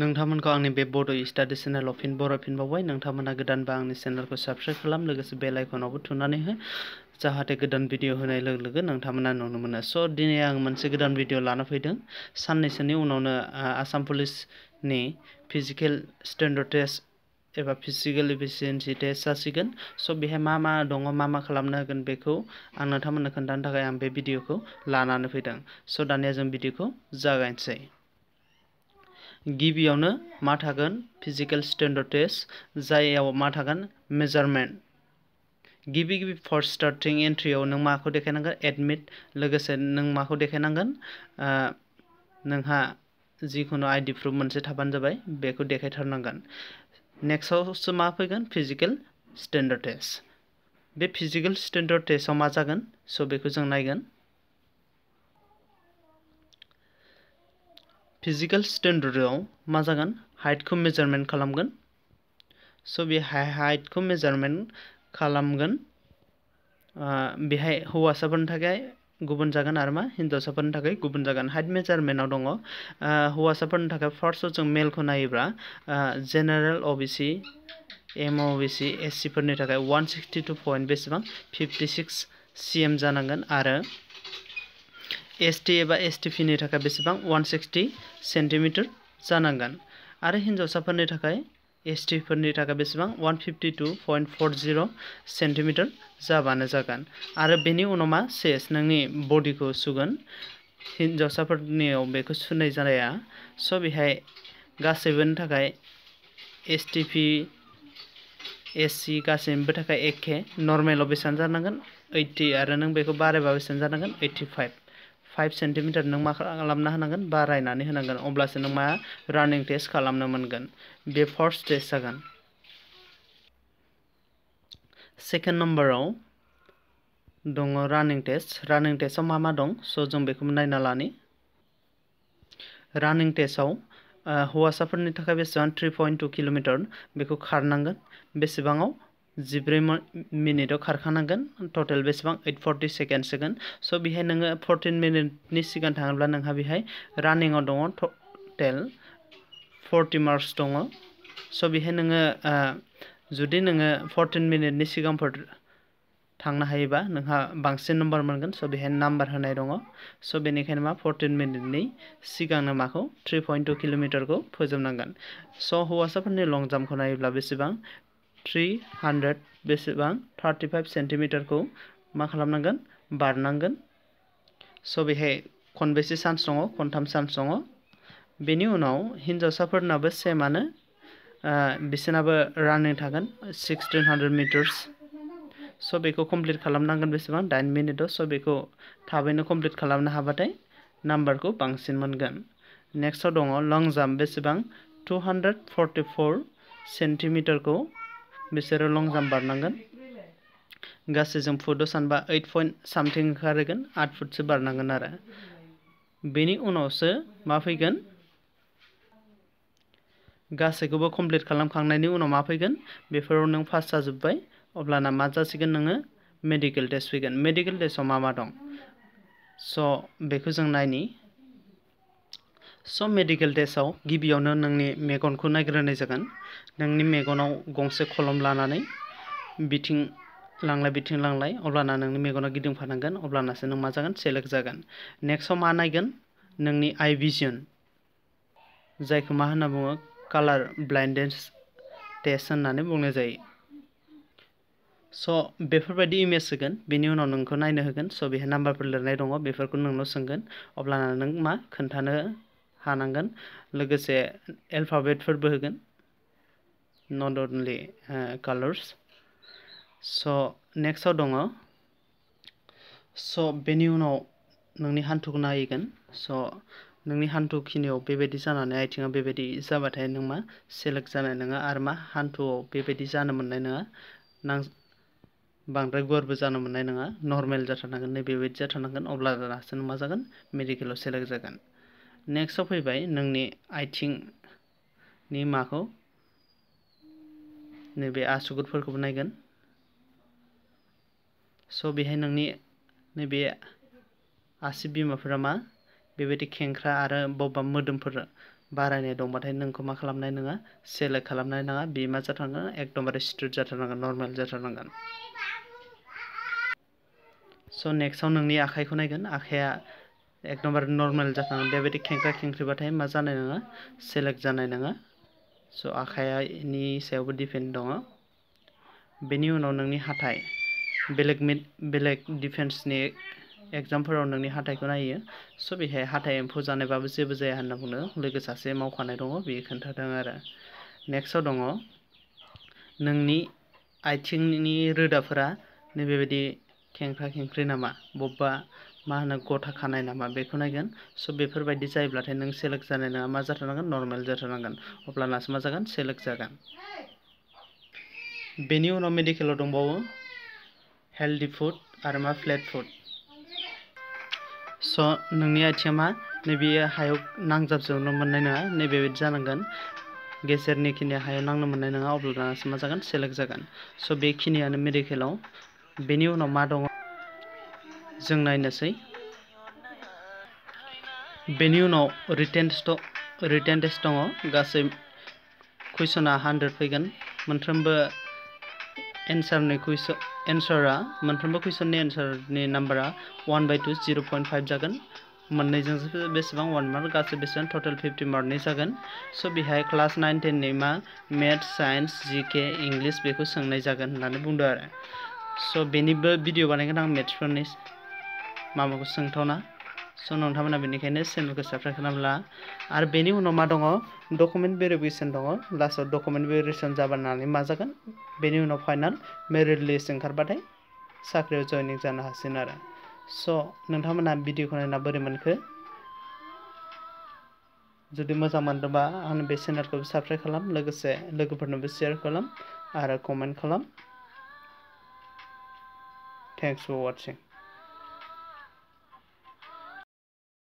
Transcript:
नोंथांमोनखौ आंनि बे बड' study चेनेलाव fin बरायफिनबावबाय नोंथांमोना गोदानबा आंनि चेनेलखौ साबस्क्राइब खालाम लोगोसे बेल आइकनावबो थुनानै हो जाहाथे गोदान भिडिअ होनाय लोगो लोगो नोंथांमोना नुनो मोनो स' दिनै आं मोनसे गोदान भिडिअ लाना फैदों साननैसोनि उनावनो आसाम पुलिसनि फिजिकेल स्टेन्डार्ड टेस्ट एबा फिजिकेल इफिसियेन्सि टेस्ट जासिगोन स' बेहाय मा मा दङ मा मा खालामनो होगोन बेखौ आं नोंथांमोननो खोन्थानो थाखाय आं बे भिडिअखौ लानानै फैदों स' दानिया जों भिडिअखौ जागायनोसै गिबियावनो मा थागोन फिजिकेल स्टैंडर्ड टेस्ट जाययाव मा थागोन मेजरमेंट गिबि गिबि फर्स्ट स्टार्टिं एंट्रीआव नों माखौ देखायनांगोन एडमिट लोगोसे नों माखौ देखायनांगोन नोंहा जिखुनु आईडी प्रूफ मोनसे थाबानो जाबाय बेखौ देखायथारनांगोन नेक्स्टआवसो मा फैगोन फिजिकेल स्टैंडर्ड टेस्ट बे फिजिकेल स्टैंडर्ड टेस्टआव मा जागोन सो बेखौ जों नायगोन फिजिकेल स्टैंडार्डआव मा जागोन हाइटखौ मेजारमेन्ट खालामगोन स' बे हाइटखौ मेजारमेन्ट खालामगोन बेहाय हौवासाफोरनि थाखाय गुबुन जागोन आरो मा हिन्जावसाफोरनि थाखाय गुबुन जागोन हाइट मेजारमेन्टआव दङ हौवासाफोरनि थाखाय फार्स्टआव जों मेलखौ नायोब्ला general a be C am a बि सि एस सिफोरनि थाखाय वान सिक्सटि टु पइन्ट बेसेबां फिफ्टि सिक्स सि एम जानांगोन आरो एसटि एबा एसटिपिनि थाखाय बेसेबां वान सिक्सटि सेन्टिमिटार जानांगोन आरो हिन्जावसाफोरनि थाखाय एसटिफोरनि थाखाय बेसेबां one fifty two point four zero' centimetre जाबानो जागोन आरो बेनि उनाव मा सेस नोंनि बडिखौ सुगोन हिन्जावसाफोरनियाव बेखौ सुनाय जाया स' बेहाय गासैबोनि थाखाय एसटिपि एससि गासैनिबो थाखाय एखे नर्मेलाव बेसेबां जानांगोन ओइटि आरो नों बेखौ बारायबा बेसेबां जानांगोन ओइटि फाइव सेन्टिमिटार नों मा खालामना होनांगोन बारायनानै होनांगोन अब्लासो नों मा रानिं टेस्ट खालामनो मोनगोन बे फार्स्ट टेस्ट जागोन सेकेन्ड नाम्बाराव दङ रानिं टेस्ट रानिं टेस्टआव मा मा दं स' जों बेखौ नायना लानि रानिं टेस्टआव हौवासाफोरनि थाखाय बेसेबां थ्रि पइन्ट टु किल'मिटार बेखौ खारनांगोन बेसेबाङाव जिब्रै मिनिटआव खारखानांगोन टटेल बेसेबां ओइट फर्टि सेकेन्ड सोगोन स' बेहाय नोङो फर्टिन मिनिटनि सिगां थाङोब्ला नोंहा बेहाय रानिङाव दङ टटेल फर्टि मार्क्स दङ स' बेहाय नोङो जुदि नोङो फर्टिन मिनिटनि सिगांफोर थांनो हायोबा नोंहा बांसिन नम्बर मोनगोन स' बेहाय नाम्बार होनाय दङ स' बेनिखायनो मा फर्टिन मिनिटनि सिगांनो माखौ थ्रि पइन्ट टु किल'मिटारखौ फोजोबनांगोन स' हौवासाफोरनि लं जाम्पखौ नायोब्ला बेसेबां थ्रि हान्ड्रेड बेसेबां थार्टिफाइभ सेन्टिमिटारखौ मा खालामनांगोन बारनांगोन स' बेहाय खनबेसे चान्स दङ खनथाम चान्स दङ बेनि उनाव हिन्जावसाफोरनाबो सेमानो बिसोरनाबो रानिं थागोन सिक्सटिन हान्ड्रेड मिटार्स स' बेखौ कमप्लिट खालामनांगोन बेसेबां दाइन मिनिटाव स' बेखौ थाबैनो कमप्लिट खालामनो हाबाथाय नाम्बारखौ बांसिन मोनगोन नेक्स्टआव दङ लं जाम्प बेसेबां टु हान्ड्रेड फर्टिफ'र सेन्टिमिटारखौ बिसोरो लंग जाम्प बारनांगोन गासै जों फुटआव सानबा ओइट पइन्ट सामथिं ओंखारगोन आठ फुटसो बारनांगोन आरो बेनि उनावसो मा फैगोन गासैखौबो कमप्लिट खालामखांनायनि उनाव मा फैगोन बेफोराव नों पास जाजोब्बाय अब्लाना मा जासिगोन नोङो मेडिकेल टेस्ट फैगोन मेडिकेल टेस्टआव मा मा दं स' बेखौ जों नायनि स' मेडिकेल टेस्टआव गिबियावनो नोंनि मेगनखौ नायग्रोनाय जागोन नोंनि मेगनाव गंसे खलम लानानै बिथिं लांलाय बिथिं लांलाय अब्लाना नोंनि मेगना गिदिंफानांगोन अब्लानासो नों मा जागोन सेलेक्ट जागोन नेक्स्टआव मा नायगोन नोंनि आइ भिजन जायखौ मा होनना बुङो कालार ब्लाइन्डेन्स टेस्ट होननानै बुंनाय जायो स' बेफोरबायदि इमेज होगोन बेनि उनाव नोंखौ नायनो होगोन स' बेहाय नाम्बारफोर लिरनाय दङ बेफोरखौ नोंनाव सोंगोन अब्लाना नों मा खोन्थानो हानांगोन लोगोसे एलफाबेटफोरबो होगोन नट अनलि कालार्स स' नेक्स्टआव दङ स' बेनि उनाव नोंनि हान्थुखौ नायहैगोन स' नोंनि हान्थु खिनियाव बेबायदि जानानै आथिङा बेबायदि जाबाथाय नों मा सेलेक्ट जानाय नङा आरो मा हान्थुआव बेबायदि जानो मोननाय नङा नां बांद्राय गुवारबो जानो मोननाय नङा नर्मेल जाथारनांगोन नैबेबायदि जाथारनांगोन अब्ला दासो मा जागोन मेडिकेलाव सेलेक्ट जागोन नेक्स्टआव फैबाय नोंनि आथिंनि माखौ नैबे आसुगुरफोरखौबो नायगोन स' बेहाय नोंनि नैबे आसि बिमाफोरा मा बेबायदि खेंख्रा आरो बबेबा मोदोमफोर बारायनाय दंबाथाय नोंखौ मा खालामनाय नङा सेलेक्ट खालामनाय नङा बे मा जाथारनांगोन एकदमबारे स्ट्रेट जाथारनांगोन नर्मेल जाथारनांगोन स' नेक्स्टआव नोंनि आखाइखौ नायगोन आखाइया एक नम्बर नर्मेल जाखाङो बेबायदि खेंख्रा खेंख्रिबाथाय मा जानाय ना सेलेक्ट जानाय ना सो आखाइनि सब डिपेन्ड दङ बेनि उनाव नोंनि हाथाइ बेलेग मिड बेलेग डिफेन्सनि एग्जामफोराव नोंनि हाथाइखौ नायो स' बेहाय हाथाइ एम्फौ जानायबाबो जेबो जाया होनना बुंदों लोगो सासे मावखानाय दङ बेयो खोन्थादों आरो नेक्स्टआव दङ नोंनि आथिंनि रोदाफोरा नैबेबायदि खेंख्रा खेंख्रि नामा बबेबा मा होनो गथा खानाय नामा बेखौ नायगोन स' बेफोरबायदि जायोब्लाथाय नों सेलेक्ट जानाय नङा मा जाथारनांगोन नर्मेल जाथारनांगोन अब्लानासो मा जागोन सेलेक्ट जागोन बेनि उनाव मेडिकेलाव दंबावो हेल्दि फुड आरो मा फ्लेट फुड सो नोंनि आथिङा मा नैबे हायाव नांजाबजोबनो मोननाय नङा नैबे जानांगोन गेजेरनि हायाव नांनो मोननाय नङा अब्लासो मा जागोन सेलेक्ट जागोन सो बेखिनियानो मेडिकेलाव बेनि उनाव मा दङ जों नायनोसै बेनि उनाव रिटेन्स रिटेन टेस्ट दङ गासै कुइसना हान्ड्रेड फैगोन मोनफ्रोमबो एन्सारनि कुइसन एन्सारा मोनफ्रोमबो कुइसननि एन्सारनि नाम्बारा one by two zero' point five जागोन मोननैजों बेसेबां वान मार्क गासै बेसेबां टटेल फिफ्टि मार्कनि जागोन स' बेहाय क्लास नाइन टेननि मा मेथ्स साइन्स जिके इंलिस बेखौ सोंनाय जागोन होननानै बुंदों आरो स' बेनिबो भिडिअ बानायगोन आं मेथ्सफोरनि माबाखौ सोंथावना स' नोंथांमोना बेनिखायनो चेनेलखौ साबस्क्राइब खालामला आरो बेनि उनाव मा दङ डकुमेन्ट भेरिफिकेसन दङ लास्टआव डकुमेन्ट भेरिफिकेसन जाबानानै मा जगन बेनि उनाव फाइनाल मेरिट लिस्ट ओंखारबाथाय साख्रियाव जयनिं जानो हासिगोन आरो स' नोंथांमोना भिडिअखौ नायना बोरै मोनखो जुदि मोजां मोनदोंबा आंनि बे चेनेलखौ साबस्क्राइब खालाम लोगोसे लोगोफोरनोबो शेयार खालाम आरो कमेन्ट